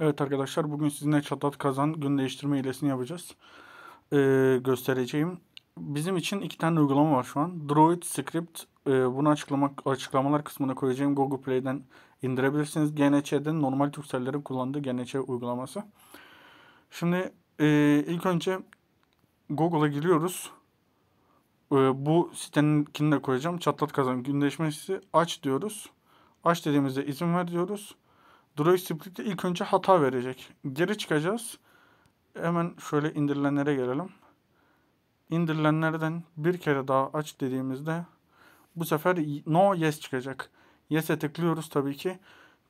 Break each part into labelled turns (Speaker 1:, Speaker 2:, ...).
Speaker 1: Evet arkadaşlar bugün sizinle çatlat kazan gün değiştirme hilesini yapacağız. Ee, göstereceğim. Bizim için iki tane uygulama var şu an. Droid Script. E, bunu açıklamak, açıklamalar kısmına koyacağım. Google Play'den indirebilirsiniz. GNC'den normal Türkcell'lerin kullandığı GNC uygulaması. Şimdi e, ilk önce Google'a giriyoruz. E, bu siteninkini de koyacağım. Çatlat kazan gün gündeşmesi aç diyoruz. Aç dediğimizde izin ver diyoruz. Draw Split'te ilk önce hata verecek. Geri çıkacağız. Hemen şöyle indirilenlere gelelim. İndirilenlerden bir kere daha aç dediğimizde bu sefer no yes çıkacak. Yes'e tıklıyoruz tabii ki.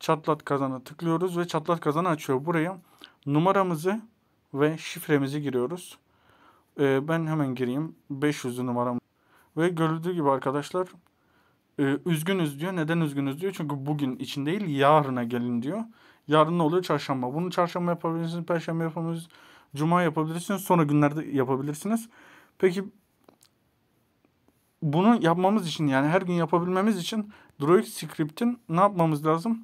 Speaker 1: Çatlat kazana tıklıyoruz ve çatlat kazanı açıyor. Buraya numaramızı ve şifremizi giriyoruz. Ee, ben hemen gireyim. 500'lü numaram. Ve görüldüğü gibi arkadaşlar ee, üzgünüz diyor. Neden üzgünüz diyor. Çünkü bugün için değil yarına gelin diyor. Yarın ne oluyor? Çarşamba. Bunu çarşamba yapabilirsiniz. Perşembe yapabilirsiniz. Cuma yapabilirsiniz. Sonra günlerde yapabilirsiniz. Peki bunu yapmamız için yani her gün yapabilmemiz için Droid script'in ne yapmamız lazım?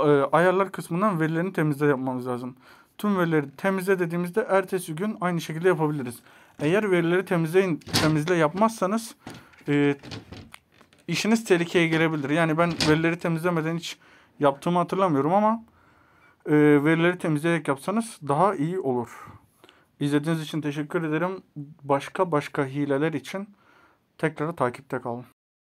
Speaker 1: Ee, ayarlar kısmından verilerini temizle yapmamız lazım. Tüm verileri temizle dediğimizde ertesi gün aynı şekilde yapabiliriz. Eğer verileri temizleyin, temizle yapmazsanız e, işiniz tehlikeye girebilir. Yani ben verileri temizlemeden hiç yaptığımı hatırlamıyorum ama e, verileri temizleyerek yapsanız daha iyi olur. İzlediğiniz için teşekkür ederim. Başka başka hileler için tekrar takipte kalın.